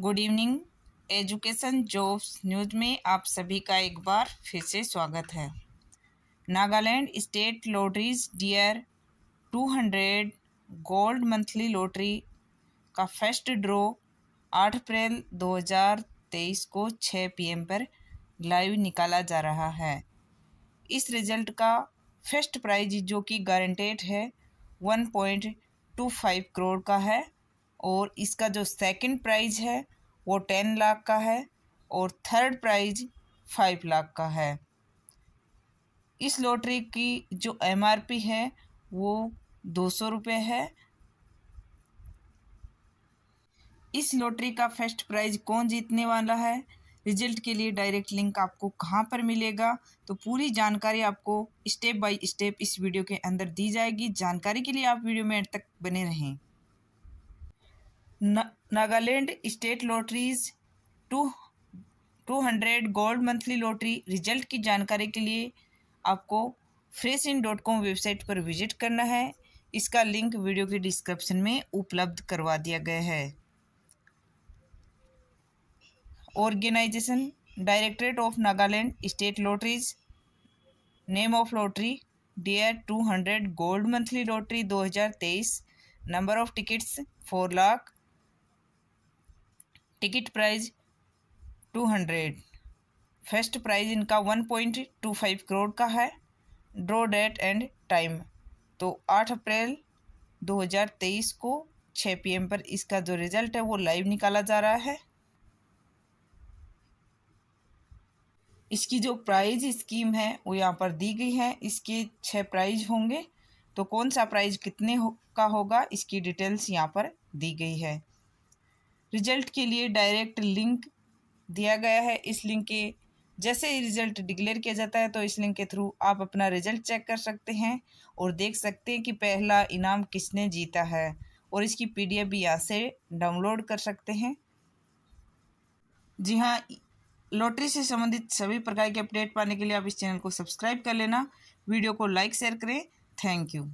good evening education jobs news में आप सभी का एक बार फिर से स्वागत है Nagaland state lotteries dear 200 gold monthly lottery का फर्स्ट ड्रॉ 8 अप्रैल 2023 को 6 पीएम पर लाइव निकाला जा रहा है इस रिजल्ट का फर्स्ट प्राइज जो कि गारंटेड है 1.25 करोड़ का है और इसका जो सेकंड प्राइज है वो टेन लाख का है और थर्ड प्राइज फाइव लाख का है इस लॉटरी की जो एमआरपी है वो दो सौ रुपये है इस लॉटरी का फर्स्ट प्राइज कौन जीतने वाला है रिजल्ट के लिए डायरेक्ट लिंक आपको कहाँ पर मिलेगा तो पूरी जानकारी आपको स्टेप बाय स्टेप इस वीडियो के अंदर दी जाएगी जानकारी के लिए आप वीडियो में तक बने रहें Nagaland state lotteries two two hundred gold monthly lottery result की जानकारी के लिए आपको fresh in dot com website पर विजिट करना है इसका लिंक वीडियो के डिस्क्रिप्शन में उपलब्ध करवा दिया गया है organisation directorate of Nagaland state lotteries name of lottery dear two hundred gold monthly lottery दो हज़ार तेईस number of tickets four lakh ticket prize two hundred first prize इनका one point two five crore का है ड्रॉ डेट एंड टाइम तो आठ अप्रैल दो हज़ार तेईस को छः एम पर इसका जो रिज़ल्ट है वो लाइव निकाला जा रहा है इसकी जो प्राइज स्कीम है वो यहाँ पर दी गई है इसके छः प्राइज होंगे तो कौन सा प्राइज कितने हो, का होगा इसकी डिटेल्स यहाँ पर दी गई है रिजल्ट के लिए डायरेक्ट लिंक दिया गया है इस लिंक के जैसे रिजल्ट डिक्लेयर किया जाता है तो इस लिंक के थ्रू आप अपना रिजल्ट चेक कर सकते हैं और देख सकते हैं कि पहला इनाम किसने जीता है और इसकी एफ भी यहाँ से डाउनलोड कर सकते हैं जी हाँ लॉटरी से संबंधित सभी प्रकार के अपडेट पाने के लिए आप इस चैनल को सब्सक्राइब कर लेना वीडियो को लाइक शेयर करें थैंक यू